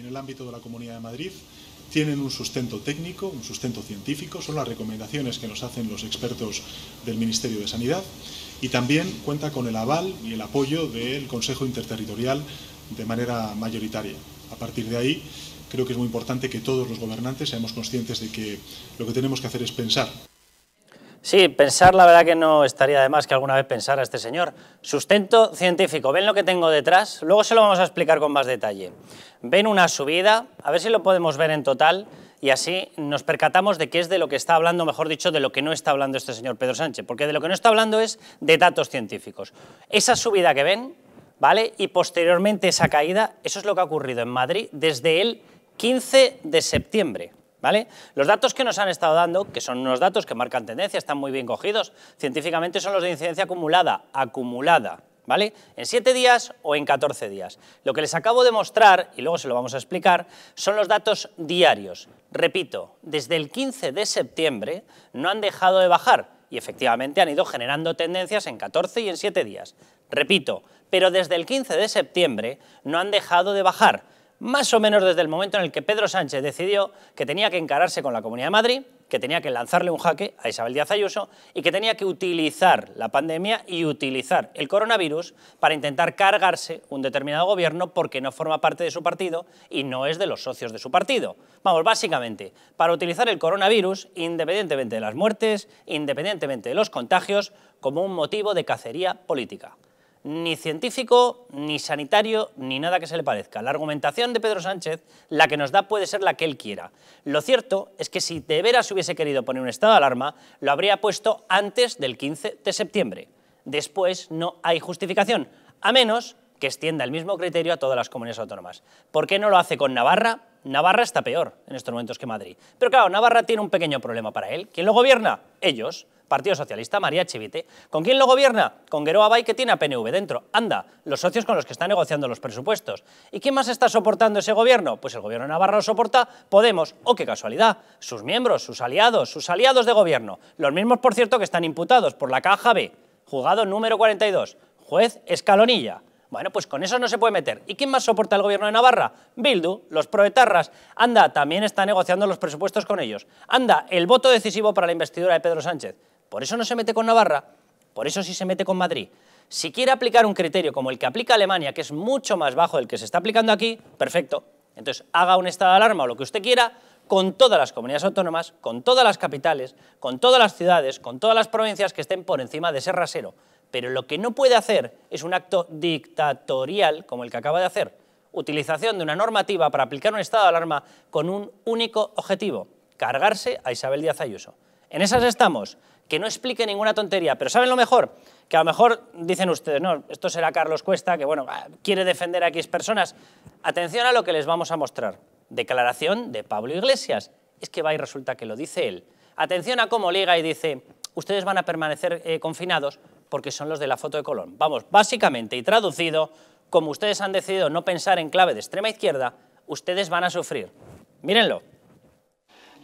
en el ámbito de la Comunidad de Madrid tienen un sustento técnico, un sustento científico, son las recomendaciones que nos hacen los expertos del Ministerio de Sanidad y también cuenta con el aval y el apoyo del Consejo Interterritorial de manera mayoritaria. A partir de ahí, creo que es muy importante que todos los gobernantes seamos conscientes de que lo que tenemos que hacer es pensar Sí, pensar la verdad que no estaría de más que alguna vez pensara este señor. Sustento científico, ven lo que tengo detrás, luego se lo vamos a explicar con más detalle. Ven una subida, a ver si lo podemos ver en total y así nos percatamos de qué es de lo que está hablando, mejor dicho, de lo que no está hablando este señor Pedro Sánchez, porque de lo que no está hablando es de datos científicos. Esa subida que ven, ¿vale? Y posteriormente esa caída, eso es lo que ha ocurrido en Madrid desde el 15 de septiembre. Los datos que nos han estado dando, que son unos datos que marcan tendencia, están muy bien cogidos, científicamente son los de incidencia acumulada, acumulada, ¿vale? En 7 días o en 14 días. Lo que les acabo de mostrar, y luego se lo vamos a explicar, son los datos diarios. Repito, desde el 15 de septiembre no han dejado de bajar y efectivamente han ido generando tendencias en 14 y en 7 días. Repito, pero desde el 15 de septiembre no han dejado de bajar más o menos desde el momento en el que Pedro Sánchez decidió que tenía que encararse con la Comunidad de Madrid, que tenía que lanzarle un jaque a Isabel Díaz Ayuso y que tenía que utilizar la pandemia y utilizar el coronavirus para intentar cargarse un determinado gobierno porque no forma parte de su partido y no es de los socios de su partido. Vamos, básicamente, para utilizar el coronavirus, independientemente de las muertes, independientemente de los contagios, como un motivo de cacería política ni científico, ni sanitario, ni nada que se le parezca. La argumentación de Pedro Sánchez, la que nos da puede ser la que él quiera. Lo cierto es que si de veras hubiese querido poner un estado de alarma, lo habría puesto antes del 15 de septiembre. Después no hay justificación, a menos que extienda el mismo criterio a todas las comunidades autónomas. ¿Por qué no lo hace con Navarra? Navarra está peor en estos momentos que Madrid. Pero claro, Navarra tiene un pequeño problema para él. ¿Quién lo gobierna? Ellos. Partido Socialista, María Chivite. ¿Con quién lo gobierna? Con Guero Abay, que tiene a PNV dentro. Anda, los socios con los que está negociando los presupuestos. ¿Y quién más está soportando ese gobierno? Pues el gobierno de Navarra lo soporta Podemos. ¿O oh, qué casualidad! Sus miembros, sus aliados, sus aliados de gobierno. Los mismos, por cierto, que están imputados por la Caja B. Jugado número 42. Juez Escalonilla. Bueno, pues con eso no se puede meter. ¿Y quién más soporta el gobierno de Navarra? Bildu, los proetarras. Anda, también está negociando los presupuestos con ellos. Anda, el voto decisivo para la investidura de Pedro Sánchez. Por eso no se mete con Navarra, por eso sí se mete con Madrid. Si quiere aplicar un criterio como el que aplica Alemania, que es mucho más bajo del que se está aplicando aquí, perfecto. Entonces, haga un estado de alarma o lo que usted quiera con todas las comunidades autónomas, con todas las capitales, con todas las ciudades, con todas las provincias que estén por encima de ese rasero. Pero lo que no puede hacer es un acto dictatorial como el que acaba de hacer. Utilización de una normativa para aplicar un estado de alarma con un único objetivo, cargarse a Isabel Díaz Ayuso. En esas estamos que no explique ninguna tontería. Pero ¿saben lo mejor? Que a lo mejor dicen ustedes, no, esto será Carlos Cuesta, que bueno, quiere defender a X personas. Atención a lo que les vamos a mostrar. Declaración de Pablo Iglesias. Es que va y resulta que lo dice él. Atención a cómo liga y dice, ustedes van a permanecer eh, confinados porque son los de la foto de Colón. Vamos, básicamente y traducido, como ustedes han decidido no pensar en clave de extrema izquierda, ustedes van a sufrir. Mírenlo.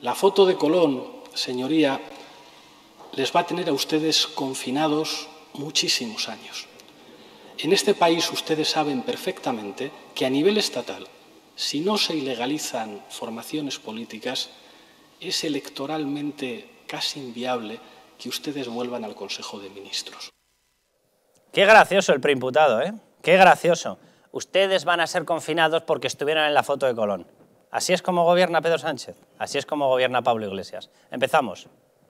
La foto de Colón, señoría, les va a tener a ustedes confinados muchísimos años. En este país ustedes saben perfectamente que a nivel estatal, si no se ilegalizan formaciones políticas, es electoralmente casi inviable que ustedes vuelvan al Consejo de Ministros. Qué gracioso el preimputado, ¿eh? Qué gracioso. Ustedes van a ser confinados porque estuvieron en la foto de Colón. Así es como gobierna Pedro Sánchez, así es como gobierna Pablo Iglesias. Empezamos.